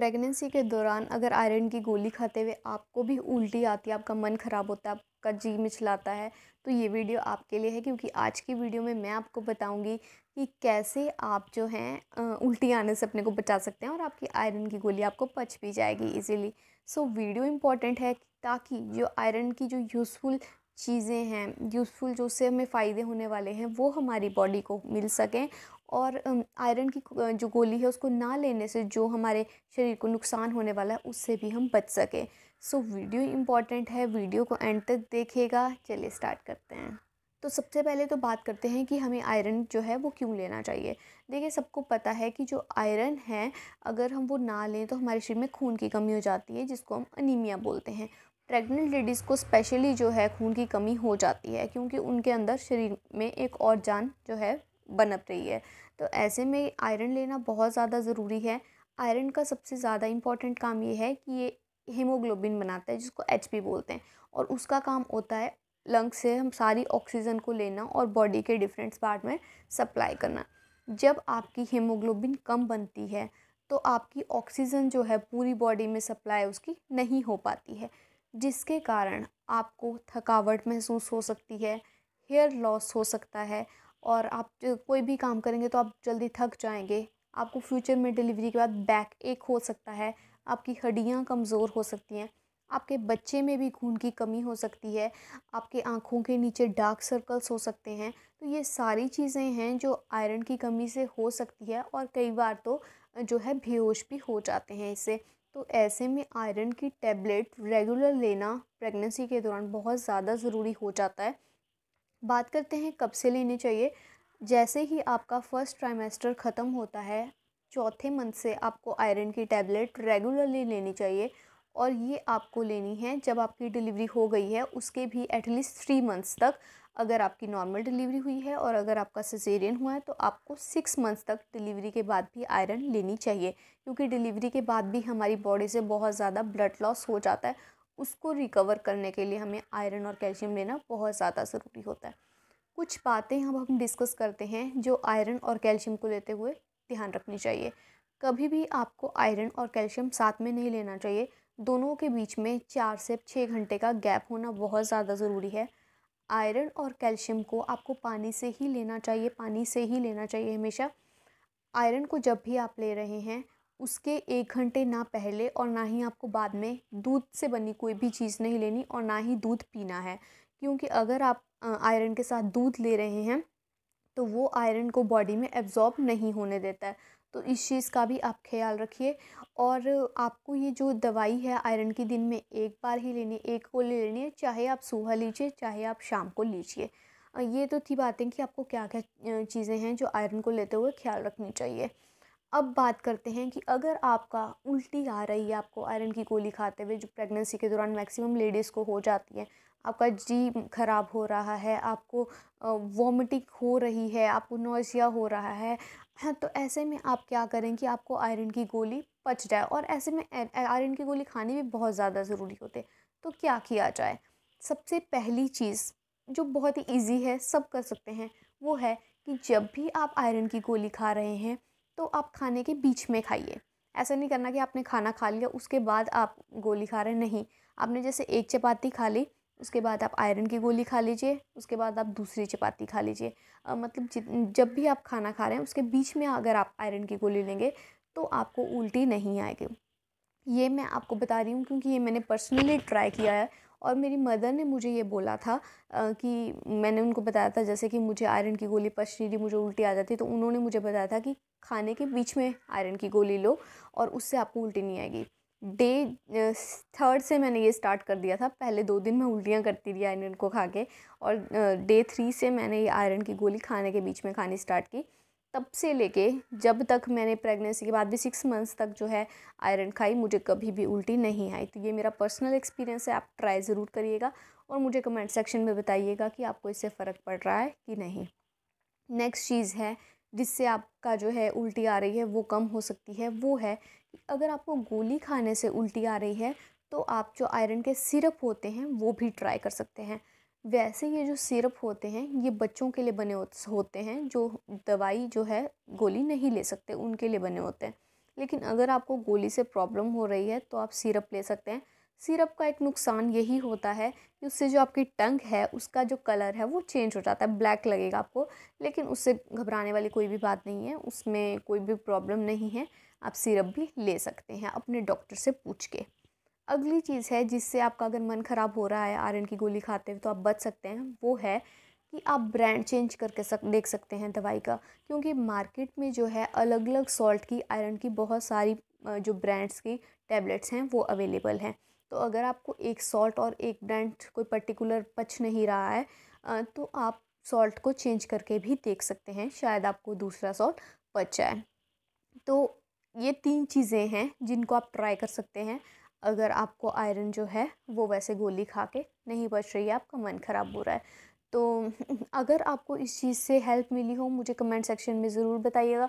pregnancy के दौरान अगर आयरन की गोली खाते हुए आपको भी उल्टी आती है आपका मन ख़राब होता है आपका जी मिचलाता है तो ये वीडियो आपके लिए है क्योंकि आज की वीडियो में मैं आपको बताऊंगी कि कैसे आप जो हैं उल्टी आने से अपने को बचा सकते हैं और आपकी आयरन की गोली आपको पच भी जाएगी easily so so, video important है ताकि जो आयरन की जो यूज़फुल चीज़ें हैं यूज़फुल जो उससे हमें फ़ायदे होने वाले हैं वो हमारी बॉडी को मिल सकें और आयरन की जो गोली है उसको ना लेने से जो हमारे शरीर को नुकसान होने वाला है उससे भी हम बच सकें सो so, वीडियो इम्पॉर्टेंट है वीडियो को एंड तक देखेगा चलिए स्टार्ट करते हैं तो सबसे पहले तो बात करते हैं कि हमें आयरन जो है वो क्यों लेना चाहिए देखिए सबको पता है कि जो आयरन है अगर हम वो ना लें तो हमारे शरीर में खून की कमी हो जाती है जिसको हम अनीमिया बोलते हैं प्रेग्नेंट लेडीज़ को स्पेशली जो है खून की कमी हो जाती है क्योंकि उनके अंदर शरीर में एक और जान जो है बनप रही है तो ऐसे में आयरन लेना बहुत ज़्यादा ज़रूरी है आयरन का सबसे ज़्यादा इम्पॉर्टेंट काम ये है कि ये हीमोग्लोबिन बनाता है जिसको एच बोलते हैं और उसका काम होता है लंग से हम सारी ऑक्सीजन को लेना और बॉडी के डिफरेंट पार्ट में सप्लाई करना जब आपकी हीमोग्लोबिन कम बनती है तो आपकी ऑक्सीजन जो है पूरी बॉडी में सप्लाई उसकी नहीं हो पाती है जिसके कारण आपको थकावट महसूस हो सकती है हेयर लॉस हो सकता है और आप कोई भी काम करेंगे तो आप जल्दी थक जाएंगे आपको फ्यूचर में डिलीवरी के बाद बैक एक हो सकता है आपकी हड्डियाँ कमज़ोर हो सकती हैं आपके बच्चे में भी खून की कमी हो सकती है आपके आँखों के नीचे डार्क सर्कल्स हो सकते हैं तो ये सारी चीज़ें हैं जो आयरन की कमी से हो सकती है और कई बार तो जो है बेहोश भी हो जाते हैं इससे तो ऐसे में आयरन की टैबलेट रेगुलर लेना प्रेगनेंसी के दौरान बहुत ज़्यादा ज़रूरी हो जाता है बात करते हैं कब से लेनी चाहिए जैसे ही आपका फर्स्ट ट्राइमेस्टर ख़त्म होता है चौथे मंथ से आपको आयरन की टैबलेट रेगुलरली लेनी चाहिए और ये आपको लेनी है जब आपकी डिलीवरी हो गई है उसके भी एटलीस्ट थ्री मंथ्स तक अगर आपकी नॉर्मल डिलीवरी हुई है और अगर आपका सजेरियन हुआ है तो आपको सिक्स मंथ्स तक डिलीवरी के बाद भी आयरन लेनी चाहिए क्योंकि डिलीवरी के बाद भी हमारी बॉडी से बहुत ज़्यादा ब्लड लॉस हो जाता है उसको रिकवर करने के लिए हमें आयरन और कैल्शियम लेना बहुत ज़्यादा ज़रूरी होता है कुछ बातें हम हम डिस्कस करते हैं जो आयरन और कैल्शियम को लेते हुए ध्यान रखनी चाहिए कभी भी आपको आयरन और कैल्शियम साथ में नहीं लेना चाहिए दोनों के बीच में चार से छः घंटे का गैप होना बहुत ज़्यादा ज़रूरी है आयरन और कैल्शियम को आपको पानी से ही लेना चाहिए पानी से ही लेना चाहिए हमेशा आयरन को जब भी आप ले रहे हैं उसके एक घंटे ना पहले और ना ही आपको बाद में दूध से बनी कोई भी चीज़ नहीं लेनी और ना ही दूध पीना है क्योंकि अगर आप आयरन के साथ दूध ले रहे हैं तो वो आयरन को बॉडी में एब्ज़ॉर्ब नहीं होने देता है तो इस चीज़ का भी आप ख्याल रखिए और आपको ये जो दवाई है आयरन की दिन में एक बार ही लेनी एक को ले लेनी है चाहे आप सुबह लीजिए चाहे आप शाम को लीजिए ये तो थी बातें कि आपको क्या क्या चीज़ें हैं जो आयरन को लेते हुए ख्याल रखनी चाहिए अब बात करते हैं कि अगर आपका उल्टी आ रही है आपको आयरन की गोली खाते हुए जो प्रेगनेंसी के दौरान मैक्सिमम लेडीज़ को हो जाती है आपका जी ख़राब हो रहा है आपको वॉमिटिंग हो रही है आपको नोजिया हो रहा है हैं तो ऐसे में आप क्या करें कि आपको आयरन की गोली पच जाए और ऐसे में आयरन की गोली खानी भी बहुत ज़्यादा ज़रूरी होते तो क्या किया जाए सबसे पहली चीज़ जो बहुत ही ईजी है सब कर सकते हैं वो है कि जब भी आप आयरन की गोली खा रहे हैं तो आप खाने के बीच में खाइए ऐसा नहीं करना कि आपने खाना खा लिया उसके बाद आप गोली खा रहे नहीं आपने जैसे एक चपाती खा ली उसके बाद आप आयरन की गोली खा लीजिए उसके बाद आप दूसरी चपाती खा लीजिए मतलब जब भी आप खाना खा रहे हैं उसके बीच में अगर आप आयरन की गोली लेंगे तो आपको उल्टी नहीं आएगी ये मैं आपको बता रही हूँ क्योंकि ये मैंने पर्सनली ट्राई किया है और मेरी मदर ने मुझे ये बोला था आ, कि मैंने उनको बताया था जैसे कि मुझे आयरन की गोली पश्चीरी मुझे उल्टी आ जाती तो उन्होंने मुझे बताया था कि खाने के बीच में आयरन की गोली लो और उससे आपको उल्टी नहीं आएगी डे थर्ड से मैंने ये स्टार्ट कर दिया था पहले दो दिन मैं उल्टियाँ करती रही आयरन को खा के और डे थ्री से मैंने ये आयरन की गोली खाने के बीच में खानी स्टार्ट की तब से लेके जब तक मैंने प्रेगनेंसी के बाद भी सिक्स मंथ्स तक जो है आयरन खाई मुझे कभी भी उल्टी नहीं आई तो ये मेरा पर्सनल एक्सपीरियंस है आप ट्राई ज़रूर करिएगा और मुझे कमेंट सेक्शन में बताइएगा कि आपको इससे फ़र्क पड़ रहा है कि नहीं नेक्स्ट चीज़ है जिससे आपका जो है उल्टी आ रही है वो कम हो सकती है वो है अगर आपको गोली खाने से उल्टी आ रही है तो आप जो आयरन के सिरप होते हैं वो भी ट्राई कर सकते हैं वैसे ये जो सिरप होते हैं ये बच्चों के लिए बने होते हैं जो दवाई जो है गोली नहीं ले सकते उनके लिए बने होते हैं लेकिन अगर आपको गोली से प्रॉब्लम हो रही है तो आप सिरप ले सकते हैं सिरप का एक नुकसान यही होता है कि उससे जो आपकी टंग है उसका जो कलर है वो चेंज हो जाता है ब्लैक लगेगा आपको लेकिन उससे घबराने वाली कोई भी बात नहीं है उसमें कोई भी प्रॉब्लम नहीं है आप सिरप भी ले सकते हैं अपने डॉक्टर से पूछ के अगली चीज़ है जिससे आपका अगर मन ख़राब हो रहा है आयरन की गोली खाते हुए तो आप बच सकते हैं वो है कि आप ब्रांड चेंज करके सक देख सकते हैं दवाई का क्योंकि मार्केट में जो है अलग अलग सॉल्ट की आयरन की बहुत सारी जो ब्रांड्स की टैबलेट्स हैं वो अवेलेबल हैं तो अगर आपको एक सॉल्ट और एक ब्रांड कोई पर्टिकुलर पच नहीं रहा है तो आप सॉल्ट को चेंज करके भी देख सकते हैं शायद आपको दूसरा सॉल्ट पच जाए तो ये तीन चीज़ें हैं जिनको आप ट्राई कर सकते हैं अगर आपको आयरन जो है वो वैसे गोली खा के नहीं बच रही है आपका मन ख़राब हो रहा है तो अगर आपको इस चीज़ से हेल्प मिली हो मुझे कमेंट सेक्शन में ज़रूर बताइएगा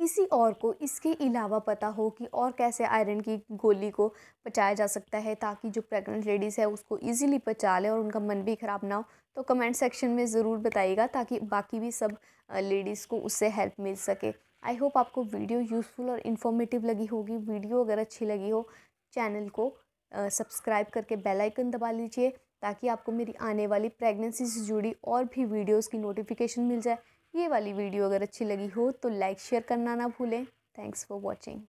किसी और को इसके अलावा पता हो कि और कैसे आयरन की गोली को पचाया जा सकता है ताकि जो प्रेग्नेंट लेडीज़ है उसको इजीली पचा लें और उनका मन भी ख़राब ना हो तो कमेंट सेक्शन में ज़रूर बताइएगा ताकि बाकी भी सब लेडीज़ को उससे हेल्प मिल सके आई होप आपको वीडियो यूज़फुल और इन्फॉर्मेटिव लगी होगी वीडियो अगर अच्छी लगी हो चैनल को सब्सक्राइब करके बेल आइकन दबा लीजिए ताकि आपको मेरी आने वाली प्रेगनेंसी से जुड़ी और भी वीडियोस की नोटिफिकेशन मिल जाए ये वाली वीडियो अगर अच्छी लगी हो तो लाइक शेयर करना ना भूलें थैंक्स फॉर वॉचिंग